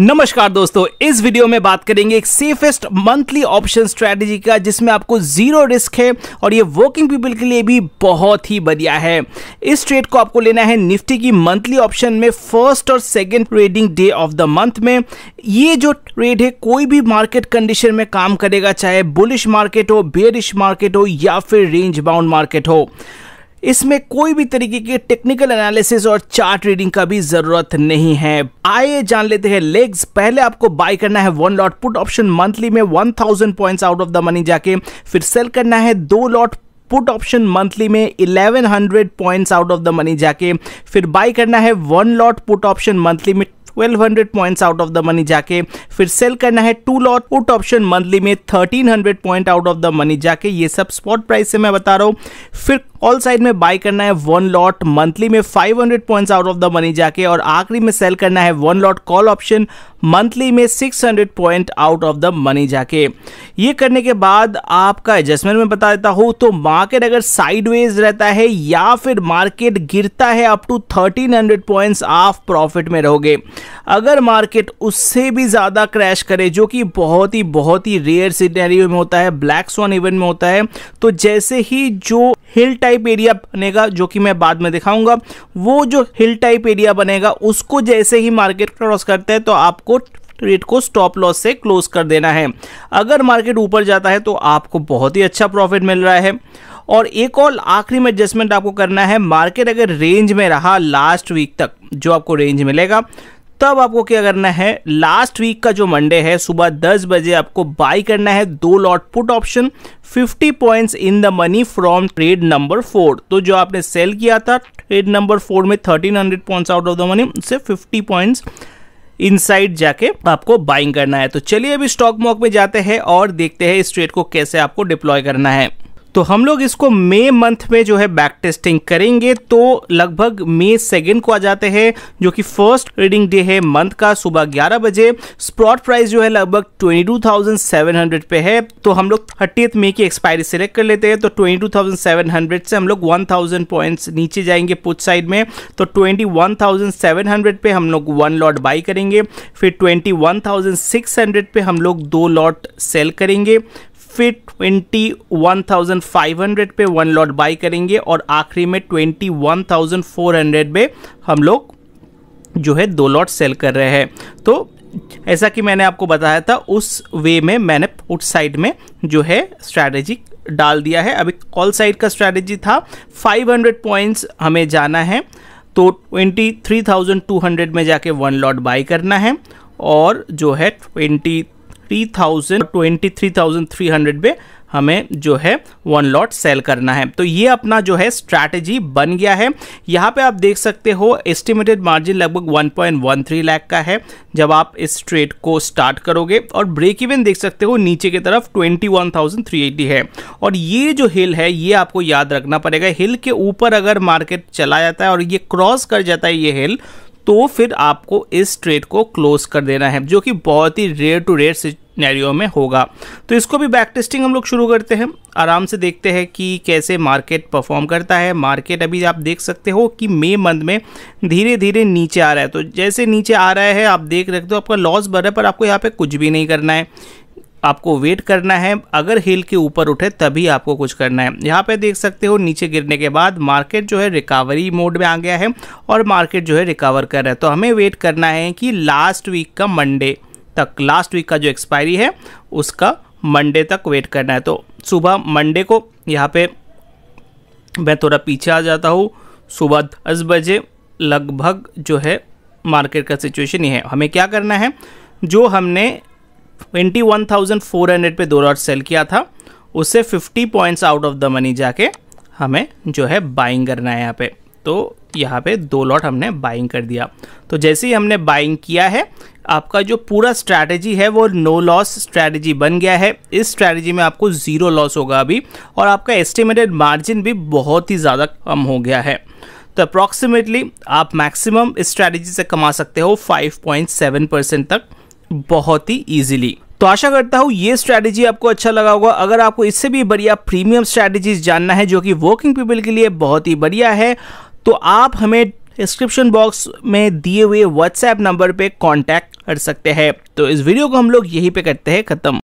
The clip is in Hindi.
नमस्कार दोस्तों इस वीडियो में बात करेंगे एक सेफेस्ट मंथली ऑप्शन स्ट्रेटजी का जिसमें आपको जीरो रिस्क है और ये वर्किंग पीपल के लिए भी बहुत ही बढ़िया है इस ट्रेड को आपको लेना है निफ्टी की मंथली ऑप्शन में फर्स्ट और second trading day of the month में ये जो ट्रेड है कोई भी मार्केट कंडीशन में काम करेगा चाहे बुलिश मार्केट हो बेरिश मार्केट हो या फिर रेंज बाउंड मार्केट हो इसमें कोई भी तरीके के टेक्निकल एनालिसिस और चार्ट रीडिंग का भी जरूरत नहीं है आइए जान लेते हैं लेग्स पहले आपको बाय करना है one lot put option monthly में one thousand point out of the money जाके फिर सेल करना है दो लॉट पुट ऑप्शन मंथली में 1100 points out of the money जाके फिर बाय करना है one lot put option monthly में hundred point out of the money जाके फिर सेल करना है two lot put option monthly में thirteen hundred point out of the money जाके ये सब स्पॉट प्राइस से मैं बता रहा हूँ फिर ऑल साइड में बाय करना है वन लॉट मंथली में five hundred point out of the money जाके और आखिरी में सेल करना है one lot call option monthly में 600 point out of the money जाके ये करने के बाद आपका एडजस्टमेंट में बता देता हूँ तो मार्केट अगर साइडवेज रहता है या फिर मार्केट गिरता है अप टू 1300 पॉइंट्स आप प्रॉफिट में रहोगे अगर मार्केट उससे भी ज़्यादा क्रैश करे जो कि बहुत ही बहुत ही रेयर सिनेरियो में होता है ब्लैक स्वान इवेंट में होता है तो जैसे ही जो हिल टाइप एरिया बनेगा जो कि मैं बाद में दिखाऊंगा वो जो हिल टाइप एरिया बनेगा उसको जैसे ही मार्केट क्रॉस करते हैं तो आपको आपको ट्रेड को स्टॉप लॉस से क्लोज कर देना है अगर मार्केट ऊपर जाता है तो आपको बहुत ही अच्छा प्रॉफिट मिल रहा है और एक और आखिरी में एडजस्टमेंट आपको करना है मार्केट अगर रेंज में रहा लास्ट वीक तक जो आपको रेंज मिलेगा तब आपको क्या करना है लास्ट वीक का जो मंडे है सुबह 10 बजे आपको बाई करना है दो lot put option 50 points in the money from trade number four तो जो आपने सेल किया था ट्रेड नंबर फोर में 1300 points out of the money उससे 50 पॉइंट्स साइड जाके आपको बाइंग करना है तो चलिए अभी स्टॉक मॉक में जाते हैं और देखते हैं इस ट्रेड को कैसे आपको डिप्लॉय करना है तो हम लोग इसको मई मंथ में जो है बैक टेस्टिंग करेंगे तो लगभग मई सेकेंड को आ जाते हैं जो कि फर्स्ट रीडिंग डे है मंथ का सुबह ग्यारह बजे स्पॉट प्राइस जो है लगभग 22,700 पे है तो हम लोग थर्टीथ मई की एक्सपायरी सेलेक्ट कर लेते हैं तो 22,700 से हम लोग 1,000 पॉइंट्स नीचे जाएंगे पुट साइड में तो हंड्रेड पे हम लोग वन लॉट बाई करेंगे फिर हंड्रेड पे हम लोग दो लॉट सेल करेंगे फिर 21,500 पे वन लॉट बाई करेंगे और आखिरी में 21,400 पे हम लोग जो है दो लॉट सेल कर रहे हैं तो ऐसा कि मैंने आपको बताया था उस वे में मैंने उस साइड में जो है स्ट्रैटेजी डाल दिया है अभी कॉल साइड का स्ट्रैटेजी था 500 पॉइंट्स हमें जाना है तो 23,200 में जाके वन लॉट बाई करना है और जो है twenty three thousand twenty three thousand three hundred पे हमें जो है वन लॉट सेल करना है तो ये अपना जो है स्ट्रैटेजी बन गया है यहाँ पे आप देख सकते हो एस्टिमेटेड मार्जिन लगभग 1.13 लाख का है जब आप इस ट्रेड को स्टार्ट करोगे और ब्रेक इवन देख सकते हो नीचे की तरफ 21,380 है और ये जो हिल है ये आपको याद रखना पड़ेगा हिल के ऊपर अगर मार्केट चला जाता है और ये क्रॉस कर जाता है ये हिल तो फिर आपको इस ट्रेड को क्लोज कर देना है जो कि बहुत ही रेयर टू रेयर नैरियो में होगा तो इसको भी बैक टेस्टिंग हम लोग शुरू करते हैं आराम से देखते हैं कि कैसे मार्केट परफॉर्म करता है मार्केट अभी आप देख सकते हो कि मई मंथ में धीरे धीरे नीचे आ रहा है तो जैसे नीचे आ रहा है आप देख रखते हो तो आपका लॉस बढ़ रहा है पर आपको यहाँ पे कुछ भी नहीं करना है आपको वेट करना है अगर हिल के ऊपर उठे तभी आपको कुछ करना है यहाँ पे देख सकते हो नीचे गिरने के बाद मार्केट जो है रिकवरी मोड में आ गया है और मार्केट जो है रिकवर कर रहा है तो हमें वेट करना है कि लास्ट वीक का मंडे तक लास्ट वीक का जो एक्सपायरी है उसका मंडे तक वेट करना है तो सुबह मंडे को यहाँ पर मैं थोड़ा पीछे आ जाता हूँ सुबह दस बजे लगभग जो है मार्केट का सिचुएशन ये है हमें क्या करना है जो हमने twenty one thousand four hundred पर दो लॉट सेल किया था उससे fifty points out of the money जाके हमें जो है बाइंग करना है यहाँ पे तो यहाँ पे दो लॉट हमने बाइंग कर दिया तो जैसे ही हमने बाइंग किया है आपका जो पूरा स्ट्रैटेजी है वो नो लॉस स्ट्रैटेजी बन गया है इस स्ट्रैटेजी में आपको ज़ीरो लॉस होगा अभी और आपका एस्टिमेटेड मार्जिन भी बहुत ही ज़्यादा कम हो गया है तो अप्रॉक्सीमेटली आप मैक्सिमम इस स्ट्रैटेजी से कमा सकते हो 5.7 परसेंट तक बहुत ही ईजिली तो आशा करता हूँ ये स्ट्रैटेजी आपको अच्छा लगा होगा अगर आपको इससे भी बढ़िया प्रीमियम स्ट्रैटेजीज जानना है जो कि वर्किंग पीपल के लिए बहुत ही बढ़िया है तो आप हमें डिस्क्रिप्शन बॉक्स में दिए हुए व्हाट्सएप नंबर पे कांटेक्ट कर सकते हैं तो इस वीडियो को हम लोग यहीं पे करते हैं ख़त्म